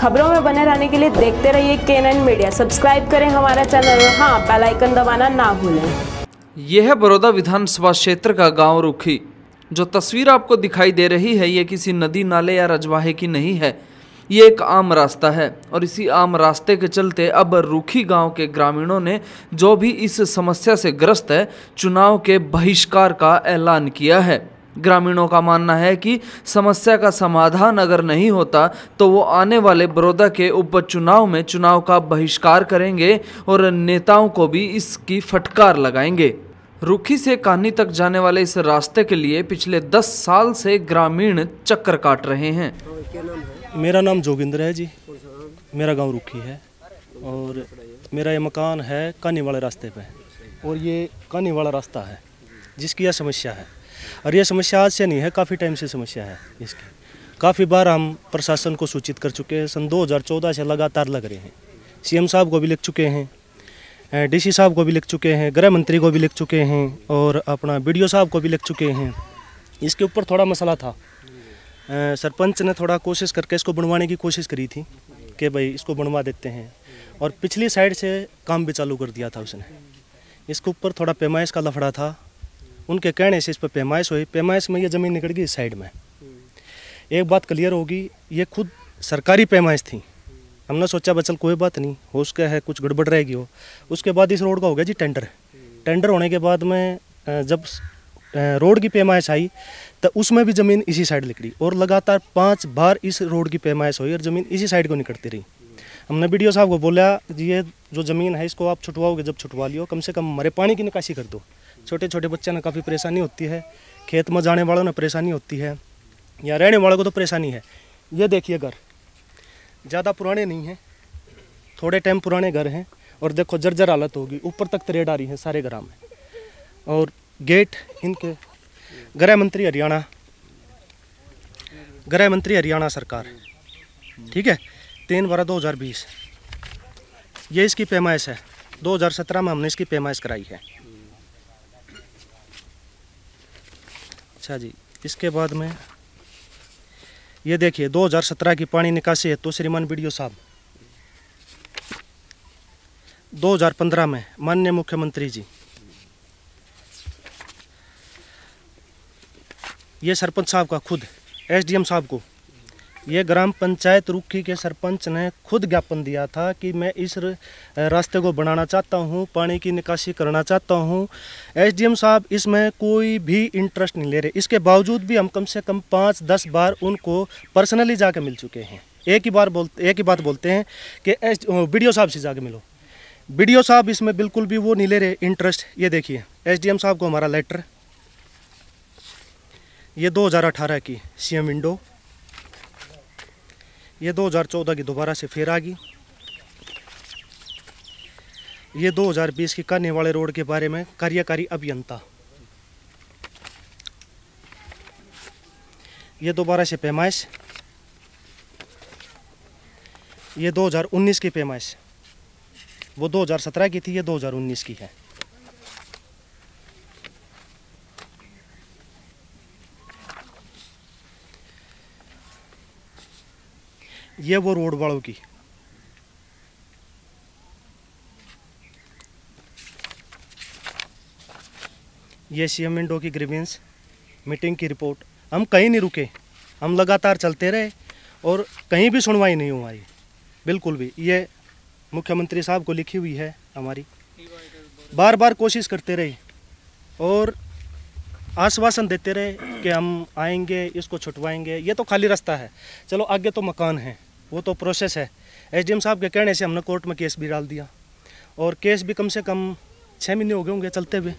खबरों में बने रहने के लिए देखते रहिए के मीडिया सब्सक्राइब करें हमारा चैनल हाँ बेलाइकन दबाना ना भूलें यह है बड़ौदा विधानसभा क्षेत्र का गाँव रुखी जो तस्वीर आपको दिखाई दे रही है ये किसी नदी नाले या रजवाहे की नहीं है ये एक आम रास्ता है और इसी आम रास्ते के चलते अब रूखी गांव के ग्रामीणों ने जो भी इस समस्या से ग्रस्त है चुनाव के बहिष्कार का ऐलान किया है ग्रामीणों का मानना है कि समस्या का समाधान अगर नहीं होता तो वो आने वाले बड़ौदा के उपचुनाव में चुनाव का बहिष्कार करेंगे और नेताओं को भी इसकी फटकार लगाएंगे रुखी से कहानी तक जाने वाले इस रास्ते के लिए पिछले दस साल से ग्रामीण चक्कर काट रहे हैं मेरा नाम जोगिंदर है जी मेरा गांव रुखी है और मेरा ये मकान है कानी वाले रास्ते पे और ये कानी वाला रास्ता है जिसकी यह समस्या है और ये समस्या आज से नहीं है काफ़ी टाइम से समस्या है इसकी काफ़ी बार हम प्रशासन को सूचित कर चुके हैं सन 2014 से लगातार लग रहे हैं सीएम साहब को भी लिख चुके हैं डीसी साहब को भी लिख चुके हैं गृह मंत्री को भी लिख चुके हैं और अपना बी साहब को भी लिख चुके हैं इसके ऊपर थोड़ा मसला था सरपंच ने थोड़ा कोशिश करके इसको बनवाने की कोशिश करी थी कि भाई इसको बनवा देते हैं और पिछली साइड से काम भी चालू कर दिया था उसने इसके ऊपर थोड़ा पैमाइश का लफड़ा था उनके कहने से इस पर पैमाइश हुई पैमाइश में ये ज़मीन निकल गई साइड में एक बात क्लियर होगी ये खुद सरकारी पैमाइश थी हमने सोचा बचल कोई बात नहीं हो उसका है कुछ गड़बड़ रहेगी हो उसके बाद इस रोड का हो गया जी टेंडर टेंडर होने के बाद में जब रोड की पैमाइश आई तो उसमें भी ज़मीन इसी साइड निकली और लगातार पाँच बार इस रोड की पैमाइश हुई और ज़मीन इसी साइड को निकलती रही हमने वीडियो साहब को बोला ये जो ज़मीन है इसको आप छुटवाओगे जब छुटवा लियो कम से कम हमारे पानी की निकासी कर दो छोटे छोटे बच्चे ना काफ़ी परेशानी होती है खेत में जाने वालों ने परेशानी होती है या रहने वालों को तो परेशानी है ये देखिए घर ज़्यादा पुराने नहीं हैं थोड़े टाइम पुराने घर हैं और देखो जर्जर हालत होगी ऊपर तक तरेड तो आ रही है सारे ग्राम में और गेट इनके गृह मंत्री हरियाणा गृह मंत्री हरियाणा सरकार ठीक है तीन बारह दो हज़ार बीस ये इसकी पैमाइश है 2017 में हमने इसकी पैमाइश कराई है अच्छा जी इसके बाद में ये देखिए 2017 की पानी निकासी है तो श्रीमान बीडीओ साहब 2015 में माननीय मुख्यमंत्री जी ये सरपंच साहब का खुद एसडीएम साहब को ये ग्राम पंचायत रुखी के सरपंच ने खुद ज्ञापन दिया था कि मैं इस रास्ते को बनाना चाहता हूँ पानी की निकासी करना चाहता हूँ एसडीएम साहब इसमें कोई भी इंटरेस्ट नहीं ले रहे इसके बावजूद भी हम कम से कम पाँच दस बार उनको पर्सनली जाके मिल चुके हैं एक ही बार बोलते एक ही बात बोलते हैं कि एस बी साहब से जाके मिलो बी साहब इसमें बिल्कुल भी वो नहीं ले रहे इंटरेस्ट ये देखिए एस साहब को हमारा लेटर ये 2018 की सीएम विंडो ये 2014 की दोबारा से फिर आ गई ये 2020 की करने वाले रोड के बारे में कार्यकारी अभियंता ये दोबारा से पैमाइश ये 2019 की पैमाइश वो 2017 की थी ये 2019 की है ये वो रोड वालों की ये सी एम इंडो की ग्रीवेंस मीटिंग की रिपोर्ट हम कहीं नहीं रुके हम लगातार चलते रहे और कहीं भी सुनवाई नहीं हुआ बिल्कुल भी ये मुख्यमंत्री साहब को लिखी हुई है हमारी बार बार कोशिश करते रहे और आश्वासन देते रहे कि हम आएंगे इसको छुटवाएंगे ये तो खाली रास्ता है चलो आगे तो मकान है वो तो प्रोसेस है एसडीएम साहब के कहने से हमने कोर्ट में केस भी डाल दिया और केस भी कम से कम छः महीने हो गए होंगे चलते हुए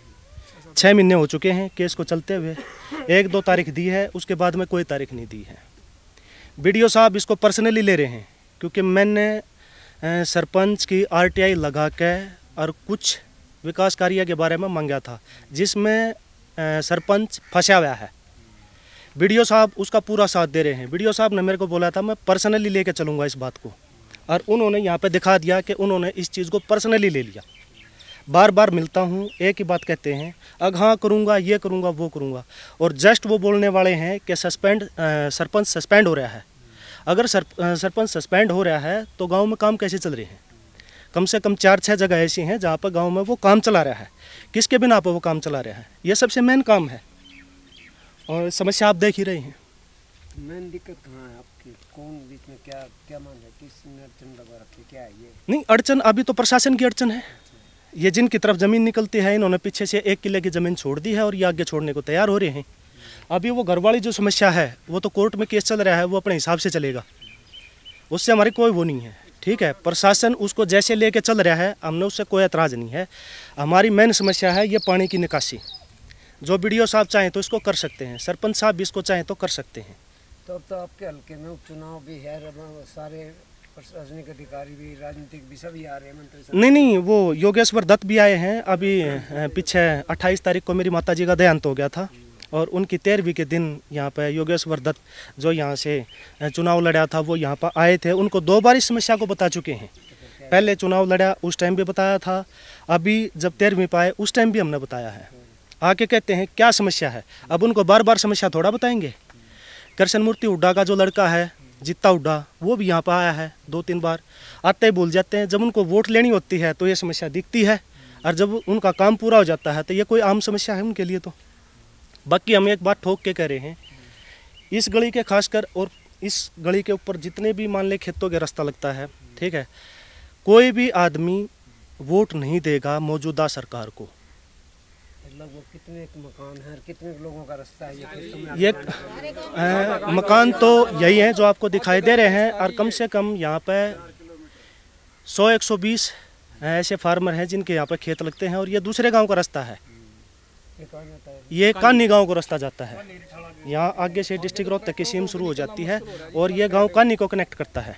छः महीने हो चुके हैं केस को चलते हुए एक दो तारीख दी है उसके बाद में कोई तारीख नहीं दी है बी साहब इसको पर्सनली ले रहे हैं क्योंकि मैंने सरपंच की आरटीआई लगा के और कुछ विकास कार्य के बारे में मांगा था जिसमें सरपंच फंसा हुआ है वीडियो साहब उसका पूरा साथ दे रहे हैं वीडियो साहब ने मेरे को बोला था मैं पर्सनली लेके चलूँगा इस बात को और उन्होंने यहाँ पे दिखा दिया कि उन्होंने इस चीज़ को पर्सनली ले लिया बार बार मिलता हूँ एक ही बात कहते हैं अग हाँ करूँगा ये करूँगा वो करूँगा और जस्ट वो बोलने वाले हैं कि सस्पेंड सरपंच सस्पेंड हो रहा है अगर सर, सरपंच सस्पेंड हो रहा है तो गाँव में काम कैसे चल रहे हैं कम से कम चार छः जगह ऐसी हैं जहाँ पर गाँव में वो काम चला रहा है किसके बिना पर वो काम चला रहा है ये सबसे मेन काम है और समस्या आप देख ही रहे हैं मेन दिक्कत कहाँ है आपकी कौन बीच में क्या क्या मान है किसने अड़चन लगा रखी क्या है ये नहीं अड़चन अभी तो प्रशासन की अड़चन है अच्छा। ये जिनकी तरफ ज़मीन निकलती है इन्होंने पीछे से एक किले की ज़मीन छोड़ दी है और ये आगे छोड़ने को तैयार हो रहे हैं हम्म। अभी वो घर वाली जो समस्या है वो तो कोर्ट में केस चल रहा है वो अपने हिसाब से चलेगा उससे हमारी कोई वो नहीं है ठीक है प्रशासन उसको जैसे लेके चल रहा है हमने उससे कोई एतराज़ नहीं है हमारी मेन समस्या है ये पानी की निकासी जो बी साहब चाहें तो इसको कर सकते हैं सरपंच साहब भी इसको चाहें तो कर सकते हैं तो अब तो आपके हल्के में उपचुनाव भी है सारे प्रशासनिक अधिकारी भी राजनीतिक भी सभी आ रहे हैं मंत्री नहीं नहीं वो योगेश्वर दत्त भी आए हैं अभी पीछे अट्ठाईस तारीख को मेरी माता का देहांत हो गया था और उनकी तेरहवीं के दिन यहाँ पर योगेश्वर दत्त जो यहाँ से चुनाव लड़ा था वो यहाँ पर आए थे उनको दो बार इस समस्या को बता चुके हैं पहले चुनाव लड़ा उस टाइम भी बताया था अभी जब तेरहवीं पाए उस टाइम भी हमने बताया है आके कहते हैं क्या समस्या है अब उनको बार बार समस्या थोड़ा बताएंगे कृष्ण मूर्ति हुड्डा का जो लड़का है जीता हुड्डा वो भी यहाँ पर आया है दो तीन बार आते ही भूल जाते हैं जब उनको वोट लेनी होती है तो ये समस्या दिखती है और जब उनका काम पूरा हो जाता है तो ये कोई आम समस्या है उनके लिए तो बाकी हम एक बात ठोक के कह रहे हैं इस गली के खासकर और इस गली के ऊपर जितने भी मान लें खेतों के रास्ता लगता है ठीक है कोई भी आदमी वोट नहीं देगा मौजूदा सरकार को लगभग मतलब कितने मकान है कितने लोगों का रास्ता है ये तो मकान तो यही है जो आपको दिखाई दे रहे हैं और कम से कम यहाँ पे 100 120 ऐसे फार्मर हैं जिनके यहाँ पे खेत लगते हैं और ये दूसरे गांव का रास्ता है ये कानी गांव को रास्ता जाता है यहाँ आगे से डिस्ट्रिक्ट रोड तक की सीम शुरू हो जाती है और ये गांव कानी को कनेक्ट करता है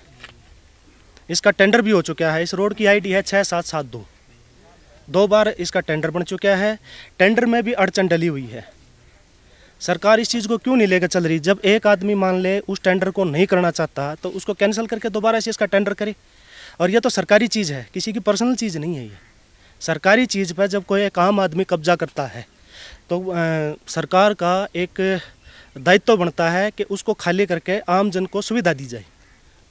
इसका टेंडर भी हो चुका है इस रोड की आईडी है छः सात सात दो दो बार इसका टेंडर बन चुका है टेंडर में भी अड़चन डली हुई है सरकार इस चीज़ को क्यों नहीं लेकर चल रही जब एक आदमी मान ले उस टेंडर को नहीं करना चाहता तो उसको कैंसिल करके दोबारा से इसका टेंडर करे और यह तो सरकारी चीज़ है किसी की पर्सनल चीज़ नहीं है ये सरकारी चीज़ पर जब कोई एक आम आदमी कब्जा करता है तो आ, सरकार का एक दायित्व बनता है कि उसको खाली करके आम जन को सुविधा दी जाए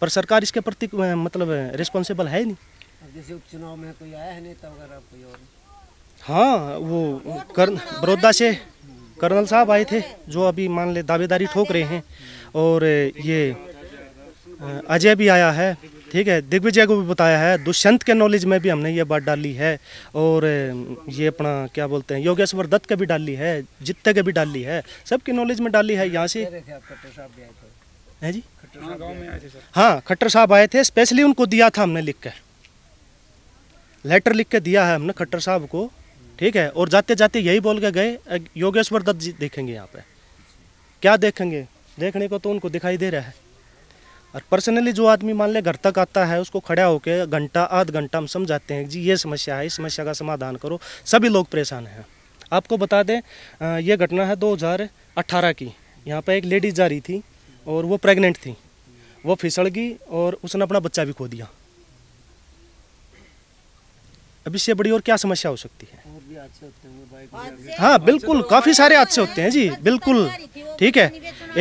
पर सरकार इसके प्रति मतलब रिस्पॉन्सिबल है ही नहीं जैसे उपचुनाव में कोई आया है नेता वगैरह कोई और हाँ वो कर्न बड़ौदा से कर्नल साहब आए थे जो अभी मान ले दावेदारी ठोक रहे हैं और ये अजय भी आया है ठीक है दिग्विजय को भी बताया है दुष्यंत के नॉलेज में भी हमने ये बात डाली है और ये अपना क्या बोलते हैं योगेश्वर दत्त के भी डाली है जित्ते के भी डाली है सबके नॉलेज में डाली है यहाँ से हैं जी हाँ खट्टर साहब आए थे स्पेशली उनको दिया था हमने लिख कर लेटर लिख के दिया है हमने खट्टर साहब को ठीक है और जाते जाते यही बोल के गए योगेश्वर दत्त जी देखेंगे यहाँ पे क्या देखेंगे देखने को तो उनको दिखाई दे रहा है और पर्सनली जो आदमी मान ले घर तक आता है उसको खड़ा होकर घंटा आध घंटा हम समझाते हैं जी ये समस्या है इस समस्या का समाधान करो सभी लोग परेशान हैं आपको बता दें ये घटना है 2018 की यहाँ पर एक लेडीज जा रही थी और वो प्रेग्नेंट थी वो फिसल गई और उसने अपना बच्चा भी खो दिया अब इससे बड़ी और क्या समस्या हो सकती है हाँ बिल्कुल काफ़ी सारे हादसे होते हैं जी बिल्कुल ठीक है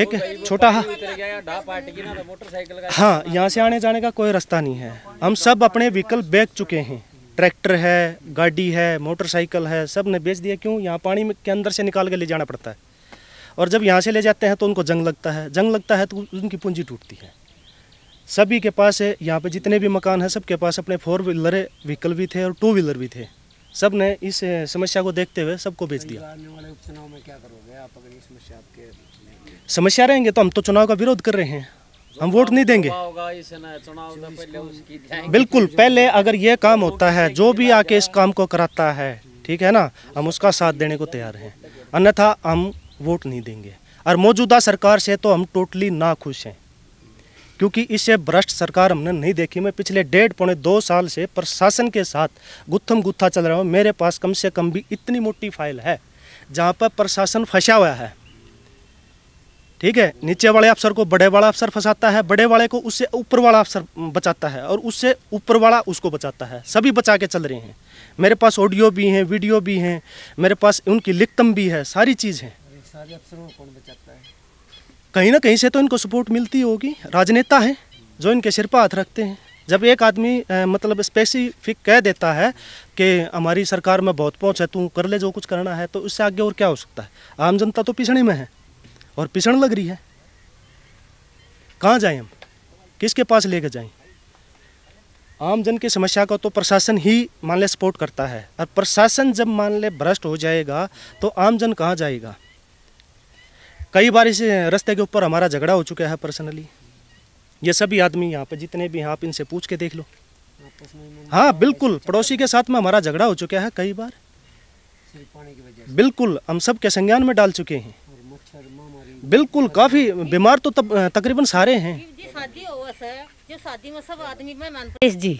एक छोटा हाँ यहाँ से आने जाने का कोई रास्ता नहीं है हम सब अपने व्हीकल बेच चुके हैं ट्रैक्टर है गाड़ी है मोटरसाइकिल है सब ने बेच दिया क्यों यहाँ पानी के अंदर से निकाल के ले जाना पड़ता है और जब यहाँ से ले जाते हैं तो उनको जंग लगता है जंग लगता है तो उनकी पूंजी टूटती है सभी के पास है यहाँ पे जितने भी मकान हैं सबके पास अपने फोर व्हीलर व्हीकल भी थे और टू व्हीलर भी थे सब ने इस समस्या को देखते हुए सबको बेच दिया समस्या रहेंगे तो हम तो चुनाव का विरोध कर रहे हैं हम वोट नहीं देंगे बिल्कुल पहले अगर ये काम होता है जो भी आके इस काम को कराता है ठीक है ना हम उसका साथ देने को तैयार हैं अन्यथा हम वोट नहीं देंगे और मौजूदा सरकार से तो हम टोटली ना खुश हैं क्योंकि इससे भ्रष्ट सरकार हमने नहीं देखी मैं पिछले डेढ़ पौने दो साल से प्रशासन के साथ गुत्थम गुत्था चल रहा हूँ मेरे पास कम से कम भी इतनी मोटी फाइल है जहाँ पर प्रशासन फंसा हुआ है ठीक है नीचे वाले अफसर को बड़े वाला अफसर फंसाता है बड़े वाले को उससे ऊपर वाला अफसर बचाता है और उससे ऊपर वाला उसको बचाता है सभी बचा के चल रहे हैं मेरे पास ऑडियो भी हैं वीडियो भी हैं मेरे पास उनकी लिखतम भी है सारी चीज़ है सारे अफसरों को कौन बचाता है कहीं ना कहीं से तो इनको सपोर्ट मिलती होगी राजनेता हैं जो इनके सिर पर हाथ रखते हैं जब एक आदमी मतलब स्पेसिफिक कह देता है कि हमारी सरकार में बहुत पहुँच है तू कर ले जो कुछ करना है तो उससे आगे और क्या हो सकता है आम जनता तो पिछड़े में है और पिछड़ लग रही है कहाँ जाएं हम किसके पास लेकर जाएं आम जन की समस्या को तो प्रशासन ही मान ले सपोर्ट करता है और प्रशासन जब मान ले भ्रष्ट हो जाएगा तो आम जन कहाँ जाएगा कई बार इस रास्ते के ऊपर हमारा झगड़ा हो चुका है पर्सनली ये सभी आदमी यहाँ पे जितने भी हैं आप इनसे पूछ के देख लो हाँ बिल्कुल पड़ोसी के साथ में हमारा झगड़ा हो चुका है कई बार बिल्कुल हम सब के संज्ञान में डाल चुके हैं बिल्कुल काफी बीमार तो तकरीबन सारे हैं जी शादी हो सर जो शादी में सब आदमी में जी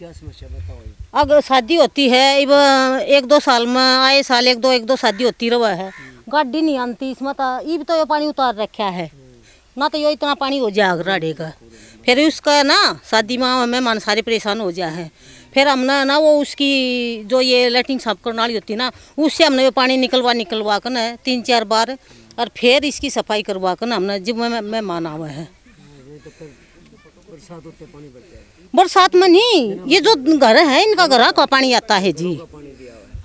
क्या समस्या बताओ अगर शादी होती है इब एक दो साल में आए साल एक दो एक दो शादी होती रहा है हम्म। गाड़ी नहीं आती इसमें तो इब तो ये पानी उतार रखा है ना तो ये इतना पानी हो जाए राडे का फिर उसका ना शादी में हमें मन सारे परेशान हो जाए हैं फिर हमने ना वो उसकी जो ये लेटरिन साफ करने वाली होती ना उससे हमने वो पानी निकलवा निकलवा कर ना तीन चार बार और फिर इसकी सफाई करवा कर ना हमने जिम्मे में, में माना है हाँ, तो बरसात में नहीं ये जो घर है इनका घर का पानी आता है जी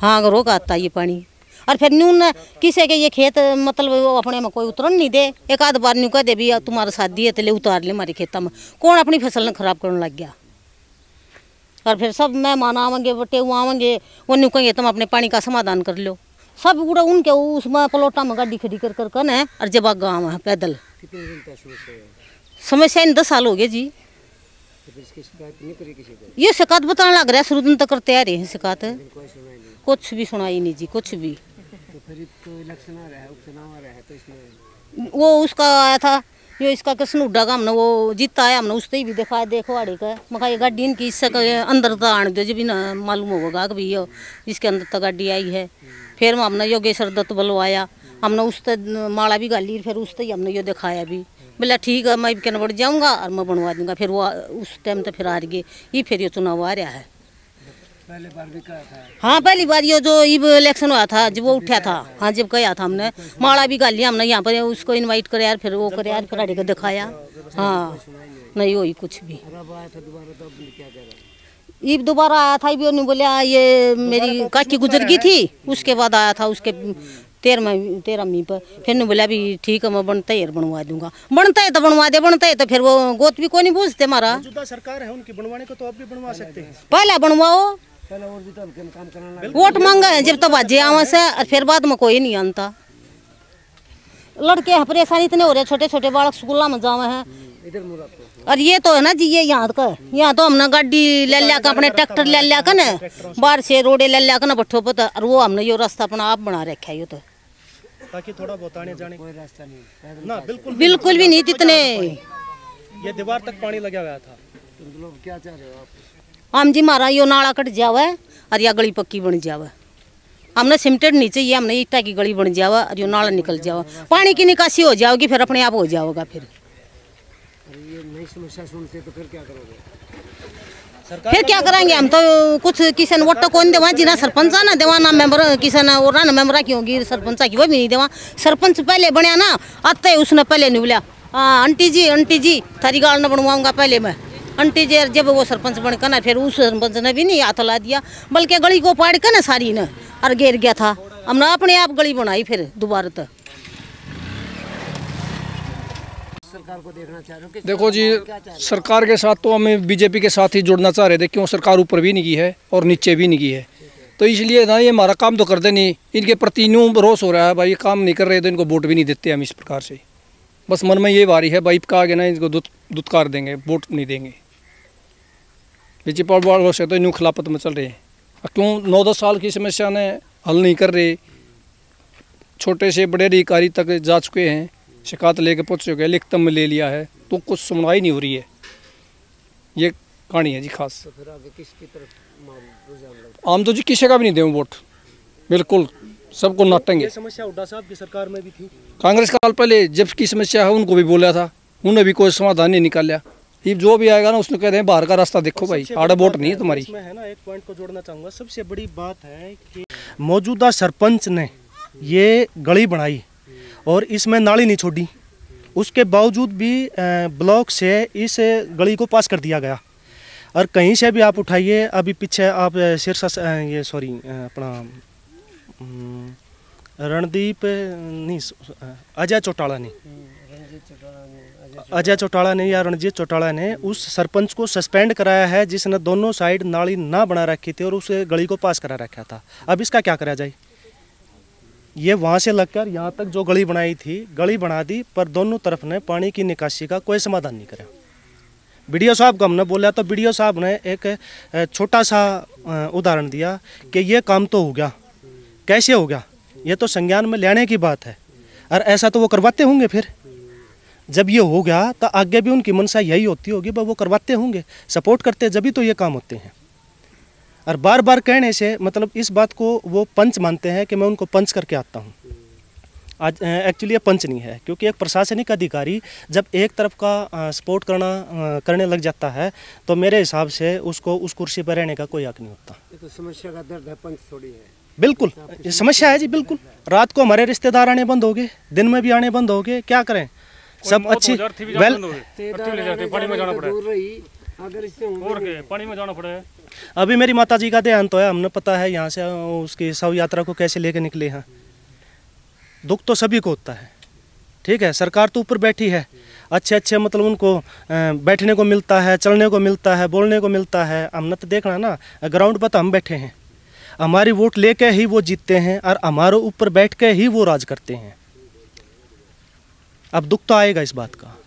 हाँ घरों का आता है ये पानी और फिर न्यून किसे के ये खेत मतलब वो अपने में कोई उतरन नहीं दे एक आध बार न्यू कह दे भी तुम्हारा शादी है तो ले उतार ले हमारे खेत में कौन अपनी फसल ने खराब करने लग गया और फिर सब मेहमान आवेंगे बटे वो आवेंगे वो न्यू कहेंगे तुम अपने पानी का समाधान कर लो सब उड़ा उनके उसमें पलोटा में गाड़ी खड़ी कर कर कन है और जब गाँव है पैदल समस्या इन दस साल हो गए जी तो ये शिकायत बताने लग रहा है शुरू तक तैयार है शिकायत कुछ भी सुनाई नहीं जी कुछ भी तो तो वो उसका आया था ये इसका कृष्ण उड्डा का हमने वो जीता है हमने उससे भी देखा है देखो आड़े का मका ये गाड़ी इनकी इससे अंदर तक आने दो जब ना मालूम होगा कि ये इसके अंदर तक गाड़ी आई है फिर हमने योगेश्वर दत्त बुलवाया हमने उस माला भी गाली फिर उससे ही हमने ये दिखाया भी बोला ठीक है मैं कैन बढ़ जाऊँगा और मैं बनवा दूंगा फिर वो उस टाइम तो फिर आ गए ये फिर ये चुनाव आ रहा है पहले बार भी था हाँ पहली बार ये जो इब इलेक्शन हुआ था जब वो उठा था हाँ जब गया था हमने माड़ा भी गाली हमने यहाँ पर उसको इनवाइट कर यार फिर वो कर यार फिर आगे दिखाया हाँ नहीं वही कुछ भी ईब दोबारा आया था भी बोला ये मेरी काकी गुजर गई थी उसके बाद आया था उसके तेरह तेरह मी पर फिर ने बोला भी ठीक है मैं बनता है बनवा दूंगा बनता है तो बनवा दे बनता है तो फिर वो गोत भी कोई नहीं पूछते हमारा सरकार है उनकी बनवाने को तो आप भी बनवा सकते हैं पहला बनवाओ तो वोट मांगा है जब तब तो जे आवा से फिर बाद में कोई नहीं आनता लड़के हैं परेशानी इतने हो रहे छोटे छोटे बालक स्कूल में जावा है और ये तो है ना जी ये यहाँ का यहाँ तो हमने गाड़ी ले लिया का अपने ट्रैक्टर ले लिया का ना बाहर से रोडे ले लिया का ना भट्ठो पर और वो हमने यो रास्ता अपना आप बना रखा है यो तो ताकि थोड़ा बहुत आने जाने कोई रास्ता नहीं ना बिल्कुल बिल्कुल भी नहीं जितने ये दीवार तक पानी लगा हुआ था क्या चाह रहे हो आप हम जी मारा यो नाला कट जावे और या गली पक्की बन जावे हमने सिमटेड नीचे ये हमने ईटा की गली बन जावे और यो नाला निकल जावे पानी की निकासी हो जाओगी फिर अपने आप हो जाओगा फिर ये नई समस्या सुनते तो फिर क्या करोगे फिर क्या करेंगे हम तो कुछ किसान वोट कौन देवा जिना सरपंच ना देवा ना मेंबर किसान और ना मेंबर की होगी सरपंच की वो भी नहीं देवा सरपंच पहले बनया ना आते तो ही उसने पहले नहीं बोला हाँ आंटी जी आंटी जी थारी गाल ना बनवाऊंगा पहले मैं आंटी जी जब वो सरपंच कर ना फिर उस सरपंच ने भी नहीं हाथ ला दिया बल्कि गली को पाड़ कर ना सारी ने और गिर गया था हमने अपने आप गली बनाई फिर दोबारा तक तो। सरकार को देखना चाह रहे हो देखो जी सरकार के साथ तो हमें बीजेपी के साथ ही जुड़ना चाह रहे थे क्यों सरकार ऊपर भी नहीं की है और नीचे भी नहीं की है तो इसलिए ना ये हमारा काम तो कर दे नहीं इनके प्रति न्यू रोस हो रहा है भाई काम नहीं कर रहे तो इनको वोट भी नहीं देते हम इस प्रकार से बस मन में ये वारी है भाई कहा गया ना इनको दुत्कार देंगे वोट नहीं देंगे बीजेपी पावर तो न्यू खिलाफत में चल रहे हैं क्यों नौ दस साल की समस्या ने हल नहीं कर रहे छोटे से बड़े अधिकारी तक जा चुके हैं शिकायत लेके पूछ चुके हैं लिखतम में ले लिया है तो कुछ सुनवाई नहीं हो रही है ये कहानी है जी खास तो आम तो जी किसी का भी नहीं दे वोट बिल्कुल सबको तो नाटेंगे कांग्रेस काल पहले जब की समस्या है उनको भी बोला था उन्हें भी कोई समाधान नहीं निकाला ये जो भी आएगा ना उसने कह रहे हैं बाहर का रास्ता देखो भाई आड़ा वोट नहीं है तुम्हारी है ना एक पॉइंट को जोड़ना चाहूंगा सबसे बड़ी बात है कि मौजूदा सरपंच ने ये गली बनाई और इसमें नाली नहीं छोड़ी उसके बावजूद भी ब्लॉक से इस गली को पास कर दिया गया और कहीं से भी आप उठाइए अभी पीछे आप सिरसा ये सॉरी अपना रणदीप नहीं अजय चौटाला ने अजय चौटाला ने या रणजीत चौटाला ने उस सरपंच को सस्पेंड कराया है जिसने दोनों साइड नाली ना बना रखी थी और उस गली को पास करा रखा था अब इसका क्या करा जाए ये वहाँ से लगकर यहाँ तक जो गली बनाई थी गली बना दी पर दोनों तरफ ने पानी की निकासी का कोई समाधान नहीं करा बी साहब का हमने बोला तो बी साहब ने एक छोटा सा उदाहरण दिया कि ये काम तो हो गया कैसे हो गया ये तो संज्ञान में लेने की बात है और ऐसा तो वो करवाते होंगे फिर जब ये हो गया तो आगे भी उनकी मनसा यही होती होगी वो करवाते होंगे सपोर्ट करते जब भी तो ये काम होते हैं और बार बार कहने से मतलब इस बात को वो पंच मानते हैं कि मैं उनको पंच करके आता हूँ आज एक्चुअली ये पंच नहीं है क्योंकि एक प्रशासनिक अधिकारी जब एक तरफ का सपोर्ट करना आ, करने लग जाता है तो मेरे हिसाब से उसको उस कुर्सी पर रहने का कोई हक नहीं होता ये तो समस्या का दर्द है पंच थोड़ी है बिल्कुल तो समस्या है जी बिल्कुल रात को हमारे रिश्तेदार आने बंद हो गए दिन में भी आने बंद हो गए क्या करें सब अच्छी वेल पानी में जाना पड़ा है अभी मेरी माता जी का देहांत तो है हमने पता है यहाँ से उसकी शव यात्रा को कैसे लेके निकले हैं दुख तो सभी को होता है ठीक है सरकार तो ऊपर बैठी है अच्छे अच्छे मतलब उनको बैठने को मिलता है चलने को मिलता है बोलने को मिलता है हमने तो देखना ना ग्राउंड पर तो हम बैठे हैं हमारी वोट लेके ही वो जीतते हैं और हमारे ऊपर बैठ के ही वो राज करते हैं अब दुख तो आएगा इस बात का